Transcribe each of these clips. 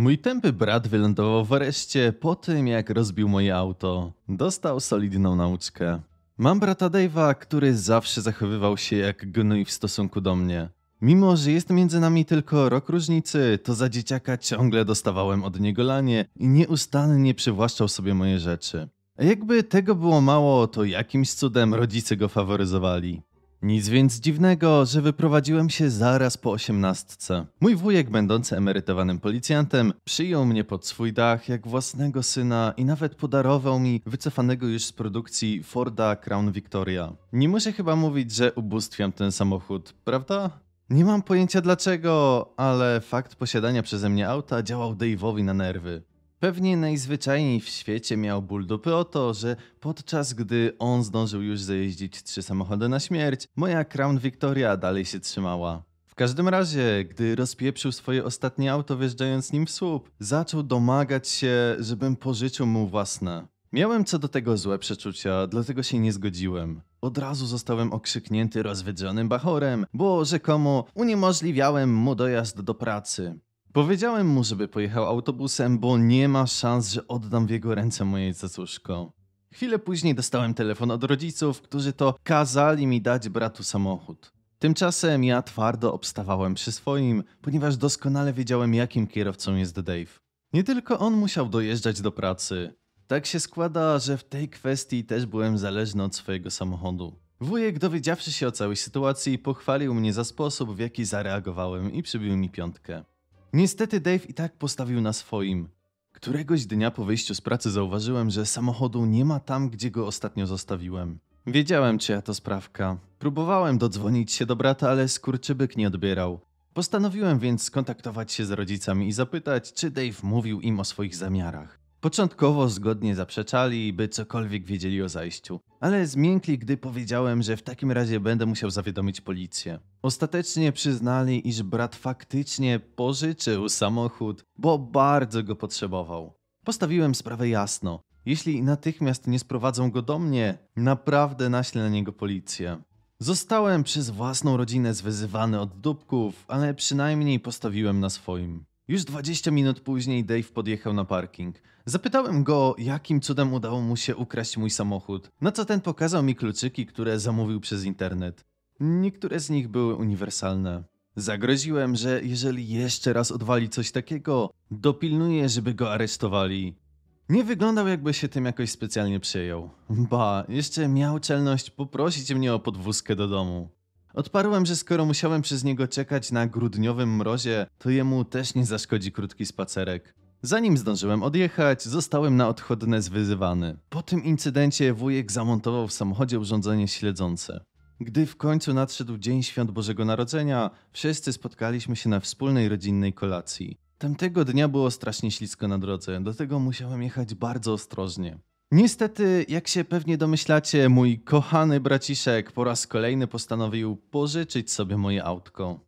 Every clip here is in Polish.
Mój tępy brat wylądował w areszcie po tym, jak rozbił moje auto. Dostał solidną nauczkę. Mam brata Dave'a, który zawsze zachowywał się jak gnój w stosunku do mnie. Mimo, że jest między nami tylko rok różnicy, to za dzieciaka ciągle dostawałem od niego lanie i nieustannie przywłaszczał sobie moje rzeczy. A jakby tego było mało, to jakimś cudem rodzice go faworyzowali. Nic więc dziwnego, że wyprowadziłem się zaraz po osiemnastce. Mój wujek, będący emerytowanym policjantem, przyjął mnie pod swój dach jak własnego syna i nawet podarował mi wycofanego już z produkcji Forda Crown Victoria. Nie muszę chyba mówić, że ubóstwiam ten samochód, prawda? Nie mam pojęcia dlaczego, ale fakt posiadania przeze mnie auta działał Dave'owi na nerwy. Pewnie najzwyczajniej w świecie miał ból dupy o to, że podczas gdy on zdążył już zajeździć trzy samochody na śmierć, moja Crown Victoria dalej się trzymała. W każdym razie, gdy rozpieprzył swoje ostatnie auto wjeżdżając nim w słup, zaczął domagać się, żebym pożyczył mu własne. Miałem co do tego złe przeczucia, dlatego się nie zgodziłem. Od razu zostałem okrzyknięty rozwiedzionym bachorem, bo rzekomo uniemożliwiałem mu dojazd do pracy. Powiedziałem mu, żeby pojechał autobusem, bo nie ma szans, że oddam w jego ręce moje zacuszko. Chwilę później dostałem telefon od rodziców, którzy to kazali mi dać bratu samochód. Tymczasem ja twardo obstawałem przy swoim, ponieważ doskonale wiedziałem, jakim kierowcą jest Dave. Nie tylko on musiał dojeżdżać do pracy. Tak się składa, że w tej kwestii też byłem zależny od swojego samochodu. Wujek, dowiedziawszy się o całej sytuacji, pochwalił mnie za sposób, w jaki zareagowałem i przybił mi piątkę. Niestety Dave i tak postawił na swoim. Któregoś dnia po wyjściu z pracy zauważyłem, że samochodu nie ma tam, gdzie go ostatnio zostawiłem. Wiedziałem, czyja to sprawka. Próbowałem dodzwonić się do brata, ale skurczybyk nie odbierał. Postanowiłem więc skontaktować się z rodzicami i zapytać, czy Dave mówił im o swoich zamiarach. Początkowo zgodnie zaprzeczali, by cokolwiek wiedzieli o zajściu, ale zmiękli, gdy powiedziałem, że w takim razie będę musiał zawiadomić policję. Ostatecznie przyznali, iż brat faktycznie pożyczył samochód, bo bardzo go potrzebował. Postawiłem sprawę jasno. Jeśli natychmiast nie sprowadzą go do mnie, naprawdę naślę na niego policję. Zostałem przez własną rodzinę zwyzywany od dupków, ale przynajmniej postawiłem na swoim. Już 20 minut później Dave podjechał na parking. Zapytałem go, jakim cudem udało mu się ukraść mój samochód, na co ten pokazał mi kluczyki, które zamówił przez internet. Niektóre z nich były uniwersalne. Zagroziłem, że jeżeli jeszcze raz odwali coś takiego, dopilnuję, żeby go aresztowali. Nie wyglądał, jakby się tym jakoś specjalnie przejął. Ba, jeszcze miał czelność poprosić mnie o podwózkę do domu. Odparłem, że skoro musiałem przez niego czekać na grudniowym mrozie, to jemu też nie zaszkodzi krótki spacerek. Zanim zdążyłem odjechać, zostałem na odchodne zwyzywany. Po tym incydencie wujek zamontował w samochodzie urządzenie śledzące. Gdy w końcu nadszedł dzień świąt Bożego Narodzenia, wszyscy spotkaliśmy się na wspólnej rodzinnej kolacji. Tamtego dnia było strasznie ślisko na drodze, do tego musiałem jechać bardzo ostrożnie. Niestety, jak się pewnie domyślacie, mój kochany braciszek po raz kolejny postanowił pożyczyć sobie moje autko.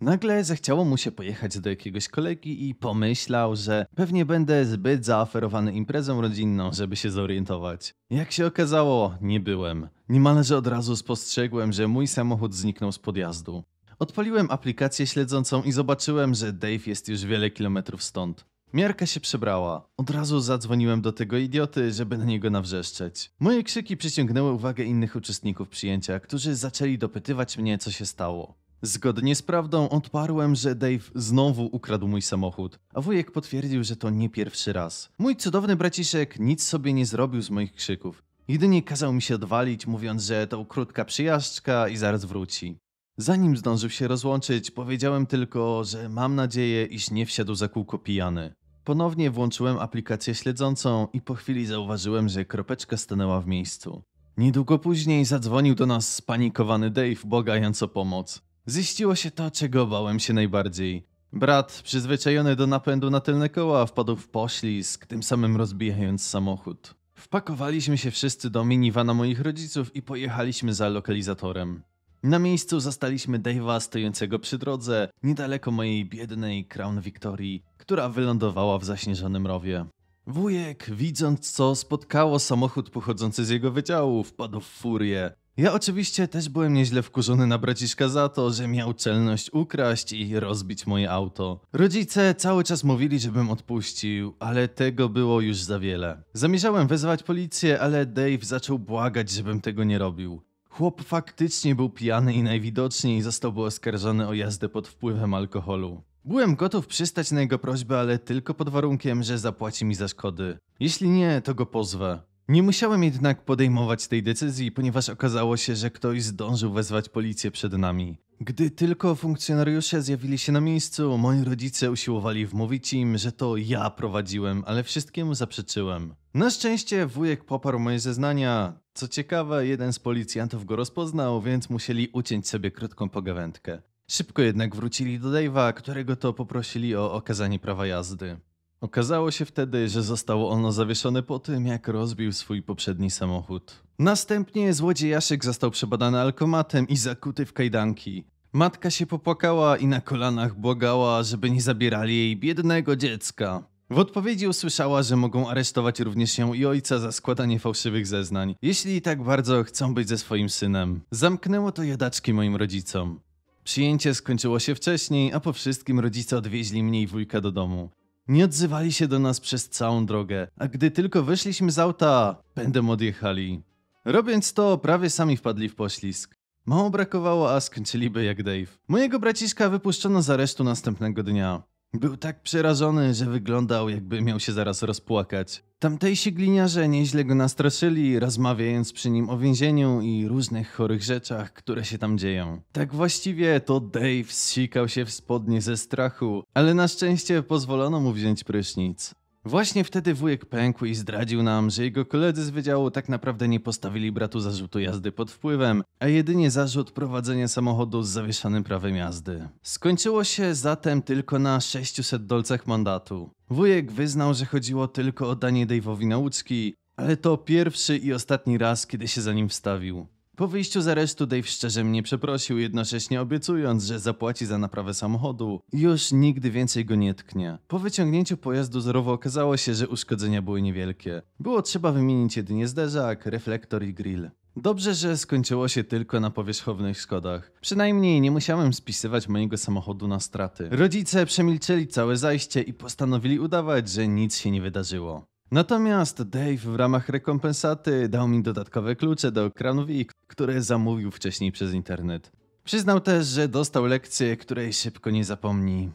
Nagle zechciało mu się pojechać do jakiegoś kolegi i pomyślał, że pewnie będę zbyt zaoferowany imprezą rodzinną, żeby się zorientować. Jak się okazało, nie byłem. Niemalże od razu spostrzegłem, że mój samochód zniknął z podjazdu. Odpaliłem aplikację śledzącą i zobaczyłem, że Dave jest już wiele kilometrów stąd. Miarka się przebrała. Od razu zadzwoniłem do tego idioty, żeby na niego nawrzeszczeć. Moje krzyki przyciągnęły uwagę innych uczestników przyjęcia, którzy zaczęli dopytywać mnie, co się stało. Zgodnie z prawdą odparłem, że Dave znowu ukradł mój samochód, a wujek potwierdził, że to nie pierwszy raz. Mój cudowny braciszek nic sobie nie zrobił z moich krzyków. Jedynie kazał mi się odwalić, mówiąc, że to krótka przyjażdżka i zaraz wróci. Zanim zdążył się rozłączyć, powiedziałem tylko, że mam nadzieję, iż nie wsiadł za kółko pijany. Ponownie włączyłem aplikację śledzącą i po chwili zauważyłem, że kropeczka stanęła w miejscu. Niedługo później zadzwonił do nas spanikowany Dave, błagając o pomoc. Ziściło się to, czego bałem się najbardziej. Brat, przyzwyczajony do napędu na tylne koła, wpadł w poślizg, tym samym rozbijając samochód. Wpakowaliśmy się wszyscy do minivana moich rodziców i pojechaliśmy za lokalizatorem. Na miejscu zastaliśmy Dave'a stojącego przy drodze, niedaleko mojej biednej Crown Victorii, która wylądowała w zaśnieżonym rowie. Wujek, widząc co spotkało samochód pochodzący z jego wydziału, wpadł w furię. Ja oczywiście też byłem nieźle wkurzony na braciszka za to, że miał czelność ukraść i rozbić moje auto. Rodzice cały czas mówili, żebym odpuścił, ale tego było już za wiele. Zamierzałem wezwać policję, ale Dave zaczął błagać, żebym tego nie robił. Chłop faktycznie był pijany i najwidoczniej został oskarżony o jazdę pod wpływem alkoholu. Byłem gotów przystać na jego prośbę, ale tylko pod warunkiem, że zapłaci mi za szkody. Jeśli nie, to go pozwę. Nie musiałem jednak podejmować tej decyzji, ponieważ okazało się, że ktoś zdążył wezwać policję przed nami. Gdy tylko funkcjonariusze zjawili się na miejscu, moi rodzice usiłowali wmówić im, że to ja prowadziłem, ale wszystkiemu zaprzeczyłem. Na szczęście wujek poparł moje zeznania. Co ciekawe, jeden z policjantów go rozpoznał, więc musieli uciąć sobie krótką pogawędkę. Szybko jednak wrócili do Dave'a, którego to poprosili o okazanie prawa jazdy. Okazało się wtedy, że zostało ono zawieszone po tym, jak rozbił swój poprzedni samochód. Następnie złodziejaszek został przebadany alkomatem i zakuty w kajdanki. Matka się popłakała i na kolanach błagała, żeby nie zabierali jej biednego dziecka. W odpowiedzi usłyszała, że mogą aresztować również ją i ojca za składanie fałszywych zeznań, jeśli tak bardzo chcą być ze swoim synem. Zamknęło to jadaczki moim rodzicom. Przyjęcie skończyło się wcześniej, a po wszystkim rodzice odwieźli mnie i wujka do domu. Nie odzywali się do nas przez całą drogę, a gdy tylko wyszliśmy z auta, będę odjechali. Robiąc to, prawie sami wpadli w poślizg. Mało brakowało, a skończyliby jak Dave. Mojego braciszka wypuszczono z aresztu następnego dnia. Był tak przerażony, że wyglądał, jakby miał się zaraz rozpłakać. Tamtejsi gliniarze nieźle go nastraszyli, rozmawiając przy nim o więzieniu i różnych chorych rzeczach, które się tam dzieją. Tak właściwie to Dave zsikał się w spodnie ze strachu, ale na szczęście pozwolono mu wziąć prysznic. Właśnie wtedy wujek pękł i zdradził nam, że jego koledzy z wydziału tak naprawdę nie postawili bratu zarzutu jazdy pod wpływem, a jedynie zarzut prowadzenia samochodu z zawieszanym prawem jazdy. Skończyło się zatem tylko na 600 dolcach mandatu. Wujek wyznał, że chodziło tylko o danie Dave'owi nauczki, ale to pierwszy i ostatni raz, kiedy się za nim wstawił. Po wyjściu z aresztu Dave szczerze mnie przeprosił, jednocześnie obiecując, że zapłaci za naprawę samochodu. Już nigdy więcej go nie tknie. Po wyciągnięciu pojazdu zerowo okazało się, że uszkodzenia były niewielkie. Było trzeba wymienić jedynie zderzak, reflektor i grill. Dobrze, że skończyło się tylko na powierzchownych szkodach. Przynajmniej nie musiałem spisywać mojego samochodu na straty. Rodzice przemilczeli całe zajście i postanowili udawać, że nic się nie wydarzyło. Natomiast Dave w ramach rekompensaty dał mi dodatkowe klucze do kranów X, które zamówił wcześniej przez internet. Przyznał też, że dostał lekcję, której szybko nie zapomni.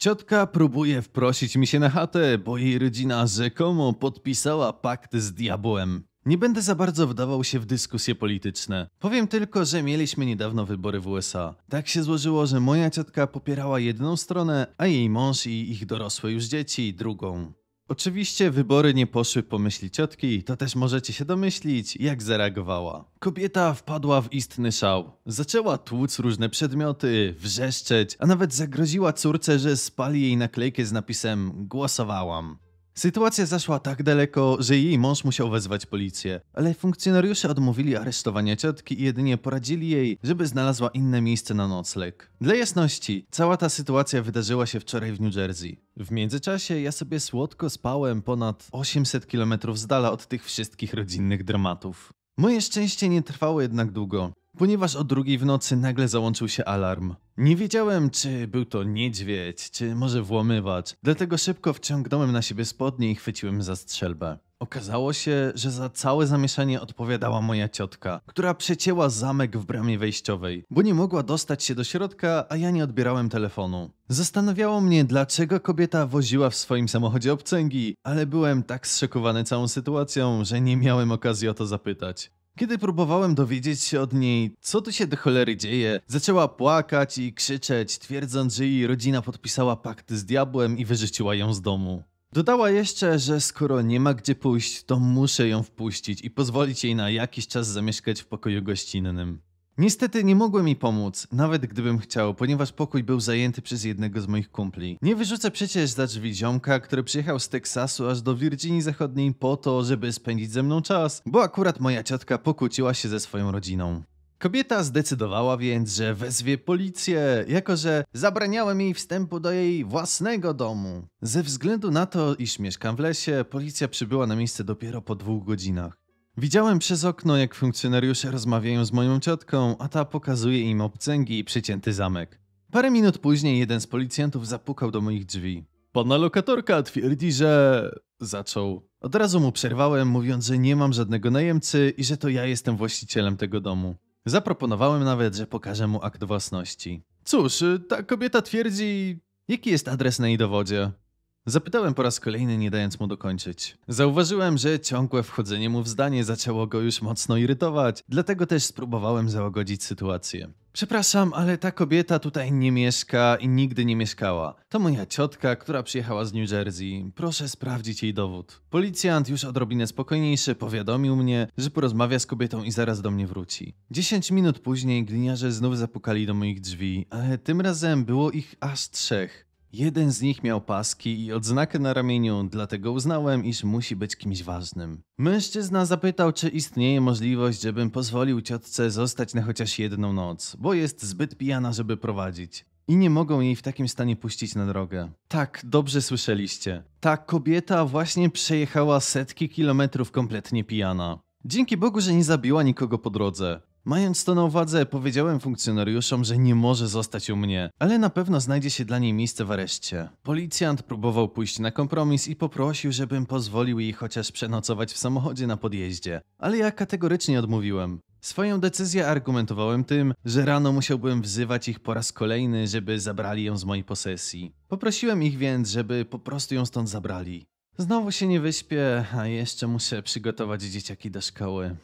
Ciotka próbuje wprosić mi się na chatę, bo jej rodzina rzekomo podpisała pakt z diabłem. Nie będę za bardzo wdawał się w dyskusje polityczne. Powiem tylko, że mieliśmy niedawno wybory w USA. Tak się złożyło, że moja ciotka popierała jedną stronę, a jej mąż i ich dorosłe już dzieci drugą. Oczywiście wybory nie poszły po myśli ciotki, to też możecie się domyślić, jak zareagowała. Kobieta wpadła w istny szał. Zaczęła tłuc różne przedmioty, wrzeszczeć, a nawet zagroziła córce, że spali jej naklejkę z napisem głosowałam. Sytuacja zaszła tak daleko, że jej mąż musiał wezwać policję, ale funkcjonariusze odmówili aresztowania ciotki i jedynie poradzili jej, żeby znalazła inne miejsce na nocleg. Dla jasności, cała ta sytuacja wydarzyła się wczoraj w New Jersey. W międzyczasie ja sobie słodko spałem ponad 800 km z dala od tych wszystkich rodzinnych dramatów. Moje szczęście nie trwało jednak długo ponieważ o drugiej w nocy nagle załączył się alarm. Nie wiedziałem, czy był to niedźwiedź, czy może włamywacz, dlatego szybko wciągnąłem na siebie spodnie i chwyciłem za strzelbę. Okazało się, że za całe zamieszanie odpowiadała moja ciotka, która przecięła zamek w bramie wejściowej, bo nie mogła dostać się do środka, a ja nie odbierałem telefonu. Zastanawiało mnie, dlaczego kobieta woziła w swoim samochodzie obcęgi, ale byłem tak zszokowany całą sytuacją, że nie miałem okazji o to zapytać. Kiedy próbowałem dowiedzieć się od niej, co tu się do cholery dzieje, zaczęła płakać i krzyczeć, twierdząc, że jej rodzina podpisała pakt z diabłem i wyrzuciła ją z domu. Dodała jeszcze, że skoro nie ma gdzie pójść, to muszę ją wpuścić i pozwolić jej na jakiś czas zamieszkać w pokoju gościnnym. Niestety nie mogłem mi pomóc, nawet gdybym chciał, ponieważ pokój był zajęty przez jednego z moich kumpli. Nie wyrzucę przecież za drzwi ziomka, który przyjechał z Teksasu aż do Wirginii Zachodniej po to, żeby spędzić ze mną czas, bo akurat moja ciotka pokłóciła się ze swoją rodziną. Kobieta zdecydowała więc, że wezwie policję, jako że zabraniałem jej wstępu do jej własnego domu. Ze względu na to, iż mieszkam w lesie, policja przybyła na miejsce dopiero po dwóch godzinach. Widziałem przez okno, jak funkcjonariusze rozmawiają z moją ciotką, a ta pokazuje im obcęgi i przycięty zamek. Parę minut później jeden z policjantów zapukał do moich drzwi. Pana lokatorka twierdzi, że... zaczął. Od razu mu przerwałem, mówiąc, że nie mam żadnego najemcy i że to ja jestem właścicielem tego domu. Zaproponowałem nawet, że pokażę mu akt własności. Cóż, ta kobieta twierdzi... Jaki jest adres na jej dowodzie? Zapytałem po raz kolejny, nie dając mu dokończyć. Zauważyłem, że ciągłe wchodzenie mu w zdanie zaczęło go już mocno irytować, dlatego też spróbowałem załagodzić sytuację. Przepraszam, ale ta kobieta tutaj nie mieszka i nigdy nie mieszkała. To moja ciotka, która przyjechała z New Jersey. Proszę sprawdzić jej dowód. Policjant, już odrobinę spokojniejszy, powiadomił mnie, że porozmawia z kobietą i zaraz do mnie wróci. Dziesięć minut później gliniarze znów zapukali do moich drzwi, ale tym razem było ich aż trzech. Jeden z nich miał paski i odznakę na ramieniu, dlatego uznałem, iż musi być kimś ważnym. Mężczyzna zapytał, czy istnieje możliwość, żebym pozwolił ciotce zostać na chociaż jedną noc, bo jest zbyt pijana, żeby prowadzić. I nie mogą jej w takim stanie puścić na drogę. Tak, dobrze słyszeliście. Ta kobieta właśnie przejechała setki kilometrów kompletnie pijana. Dzięki Bogu, że nie zabiła nikogo po drodze. Mając to na uwadze, powiedziałem funkcjonariuszom, że nie może zostać u mnie, ale na pewno znajdzie się dla niej miejsce w areszcie. Policjant próbował pójść na kompromis i poprosił, żebym pozwolił jej chociaż przenocować w samochodzie na podjeździe, ale ja kategorycznie odmówiłem. Swoją decyzję argumentowałem tym, że rano musiałbym wzywać ich po raz kolejny, żeby zabrali ją z mojej posesji. Poprosiłem ich więc, żeby po prostu ją stąd zabrali. Znowu się nie wyśpię, a jeszcze muszę przygotować dzieciaki do szkoły.